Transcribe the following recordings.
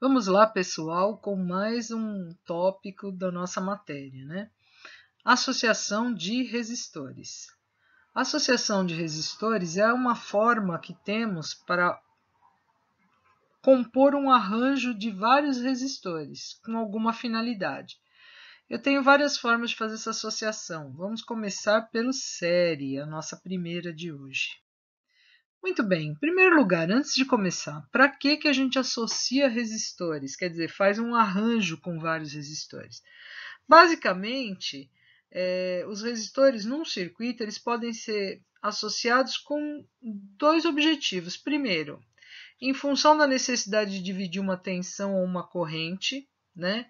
Vamos lá, pessoal, com mais um tópico da nossa matéria, né? Associação de resistores. associação de resistores é uma forma que temos para compor um arranjo de vários resistores com alguma finalidade. Eu tenho várias formas de fazer essa associação. Vamos começar pelo série, a nossa primeira de hoje. Muito bem, em primeiro lugar, antes de começar, para que, que a gente associa resistores? Quer dizer, faz um arranjo com vários resistores. Basicamente, é, os resistores num circuito eles podem ser associados com dois objetivos. Primeiro, em função da necessidade de dividir uma tensão ou uma corrente, né?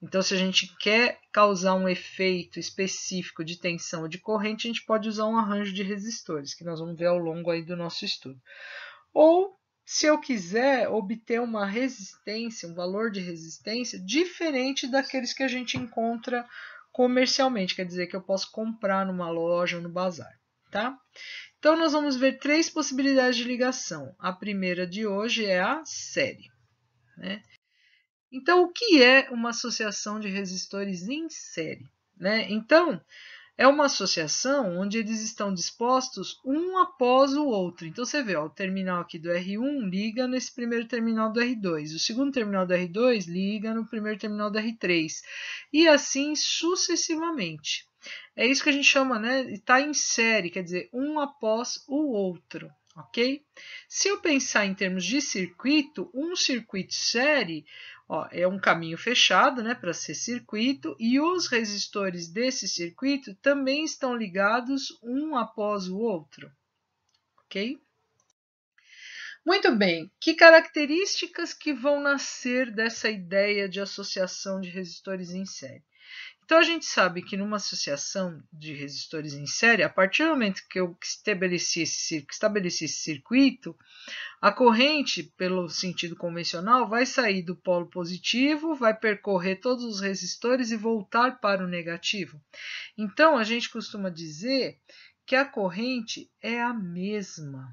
Então, se a gente quer causar um efeito específico de tensão ou de corrente, a gente pode usar um arranjo de resistores, que nós vamos ver ao longo aí do nosso estudo. Ou, se eu quiser obter uma resistência, um valor de resistência diferente daqueles que a gente encontra comercialmente, quer dizer que eu posso comprar numa loja ou no bazar, tá? Então, nós vamos ver três possibilidades de ligação. A primeira de hoje é a série. Né? Então, o que é uma associação de resistores em série? Né? Então, é uma associação onde eles estão dispostos um após o outro. Então, você vê, ó, o terminal aqui do R1 liga nesse primeiro terminal do R2, o segundo terminal do R2 liga no primeiro terminal do R3, e assim sucessivamente. É isso que a gente chama, né? Está em série, quer dizer, um após o outro ok? Se eu pensar em termos de circuito, um circuito série ó, é um caminho fechado né, para ser circuito e os resistores desse circuito também estão ligados um após o outro, ok? Muito bem, que características que vão nascer dessa ideia de associação de resistores em série? Então a gente sabe que numa associação de resistores em série, a partir do momento que eu estabeleci esse, estabeleci esse circuito, a corrente, pelo sentido convencional, vai sair do polo positivo, vai percorrer todos os resistores e voltar para o negativo. Então a gente costuma dizer que a corrente é a mesma,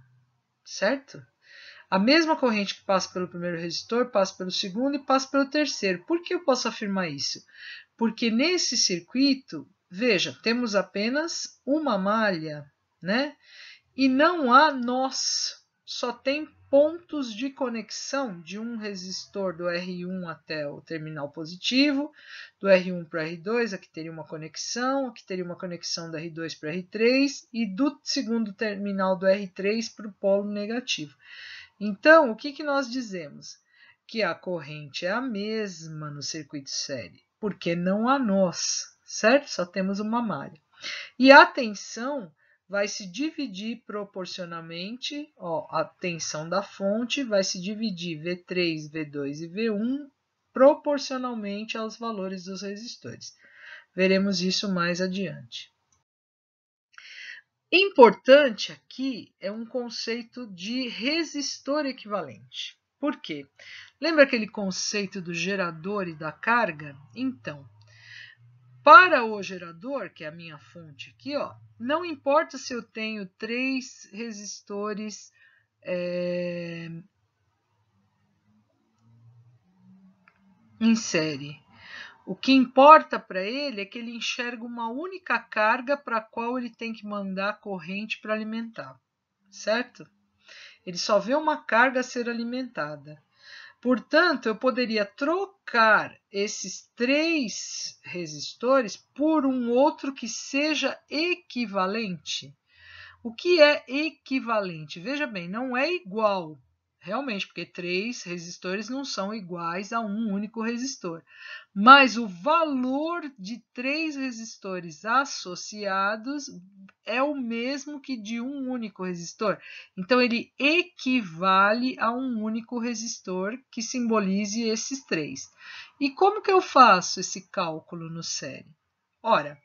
certo? A mesma corrente que passa pelo primeiro resistor passa pelo segundo e passa pelo terceiro. Por que eu posso afirmar isso? porque nesse circuito, veja, temos apenas uma malha, né? E não há nós, só tem pontos de conexão de um resistor do R1 até o terminal positivo, do R1 para R2, aqui teria uma conexão, aqui teria uma conexão do R2 para R3 e do segundo terminal do R3 para o polo negativo. Então, o que, que nós dizemos? Que a corrente é a mesma no circuito série porque não há nós, certo? Só temos uma malha. E a tensão vai se dividir proporcionalmente, ó, a tensão da fonte vai se dividir V3, V2 e V1 proporcionalmente aos valores dos resistores. Veremos isso mais adiante. Importante aqui é um conceito de resistor equivalente. Por quê? Lembra aquele conceito do gerador e da carga? Então, para o gerador, que é a minha fonte aqui, ó, não importa se eu tenho três resistores é, em série. O que importa para ele é que ele enxerga uma única carga para a qual ele tem que mandar corrente para alimentar, certo? Ele só vê uma carga a ser alimentada. Portanto, eu poderia trocar esses três resistores por um outro que seja equivalente. O que é equivalente? Veja bem, não é igual, realmente, porque três resistores não são iguais a um único resistor. Mas o valor de três resistores associados é o mesmo que de um único resistor. Então, ele equivale a um único resistor que simbolize esses três. E como que eu faço esse cálculo no série? Ora,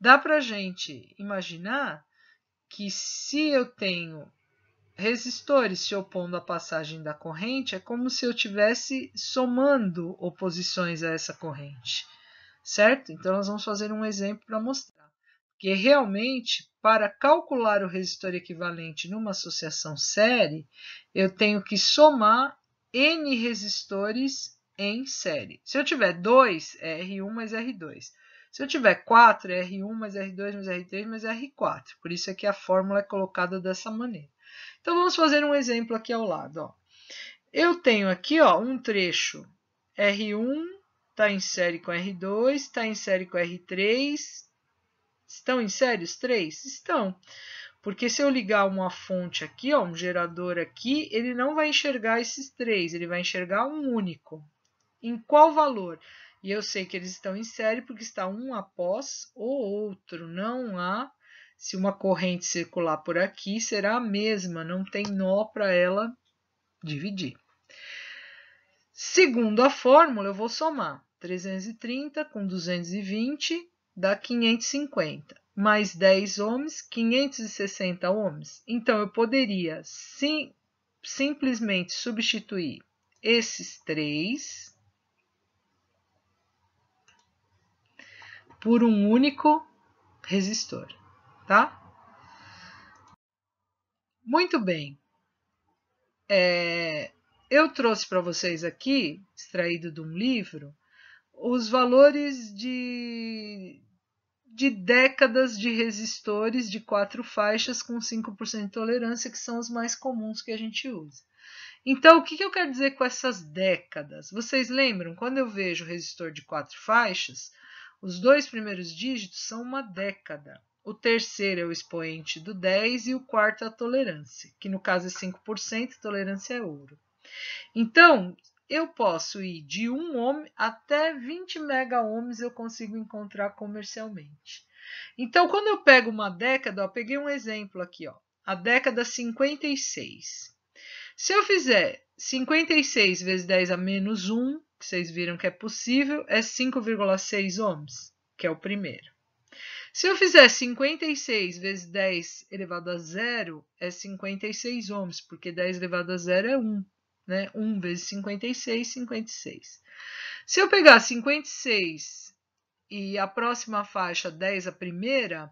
dá para gente imaginar que se eu tenho resistores se opondo à passagem da corrente, é como se eu tivesse somando oposições a essa corrente, certo? Então, nós vamos fazer um exemplo para mostrar. Porque realmente, para calcular o resistor equivalente numa associação série, eu tenho que somar N resistores em série. Se eu tiver 2, é R1 mais R2. Se eu tiver 4, é R1 mais R2 mais R3 mais R4. Por isso é que a fórmula é colocada dessa maneira. Então vamos fazer um exemplo aqui ao lado. Ó. Eu tenho aqui ó, um trecho R1 está em série com R2, está em série com R3. Estão em série os três? Estão. Porque se eu ligar uma fonte aqui, ó, um gerador aqui, ele não vai enxergar esses três, ele vai enxergar um único. Em qual valor? E eu sei que eles estão em série porque está um após o outro, não há se uma corrente circular por aqui, será a mesma, não tem nó para ela dividir. Segundo a fórmula, eu vou somar 330 com 220 dá 550, mais 10 ohms, 560 ohms. Então, eu poderia sim, simplesmente substituir esses três por um único resistor tá? Muito bem. É, eu trouxe para vocês aqui, extraído de um livro, os valores de, de décadas de resistores de quatro faixas com 5% de tolerância, que são os mais comuns que a gente usa. Então, o que, que eu quero dizer com essas décadas? Vocês lembram, quando eu vejo resistor de quatro faixas, os dois primeiros dígitos são uma década o terceiro é o expoente do 10 e o quarto é a tolerância, que no caso é 5%, tolerância é ouro. Então, eu posso ir de 1 ohm até 20 mega ohms eu consigo encontrar comercialmente. Então, quando eu pego uma década, ó, peguei um exemplo aqui, ó, a década 56. Se eu fizer 56 vezes 10 a menos 1, que vocês viram que é possível, é 5,6 ohms, que é o primeiro. Se eu fizer 56 vezes 10 elevado a zero, é 56 ohms, porque 10 elevado a zero é 1. Né? 1 vezes 56, 56. Se eu pegar 56 e a próxima faixa, 10 a primeira,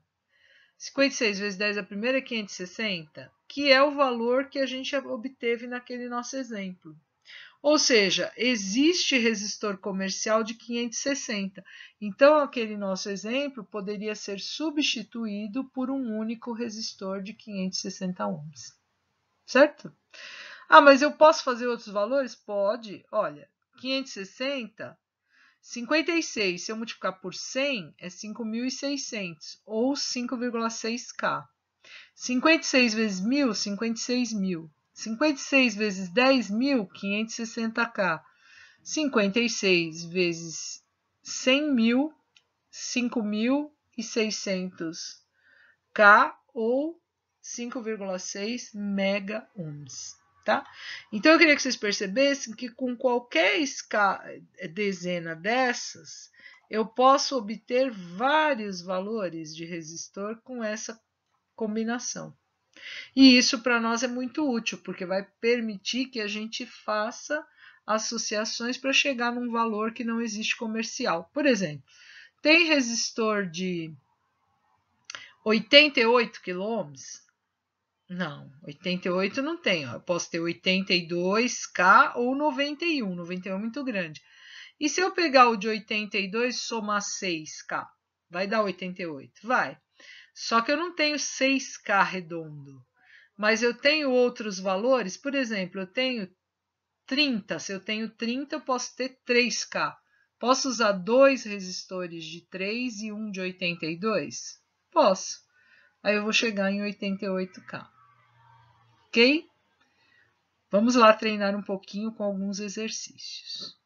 56 vezes 10 a primeira é 560, que é o valor que a gente obteve naquele nosso exemplo. Ou seja, existe resistor comercial de 560. Então, aquele nosso exemplo poderia ser substituído por um único resistor de 560 ohms. Certo? Ah, mas eu posso fazer outros valores? Pode. Olha, 560, 56, se eu multiplicar por 100, é 5.600 ou 5,6K. 56 vezes 1.000, 56.000. 56 vezes 10.560K. 56 vezes 100.000, 5.600K ou 5,6 mega ohms. Tá? Então eu queria que vocês percebessem que com qualquer dezena dessas, eu posso obter vários valores de resistor com essa combinação. E isso para nós é muito útil, porque vai permitir que a gente faça associações para chegar num valor que não existe comercial. Por exemplo, tem resistor de 88 quilômetros? Não, 88 não tem. Ó. Eu posso ter 82K ou 91. 91 é muito grande. E se eu pegar o de 82 e somar 6K? Vai dar 88? Vai. Só que eu não tenho 6K redondo, mas eu tenho outros valores. Por exemplo, eu tenho 30. Se eu tenho 30, eu posso ter 3K. Posso usar dois resistores de 3 e um de 82? Posso. Aí eu vou chegar em 88K. Ok? Vamos lá treinar um pouquinho com alguns exercícios.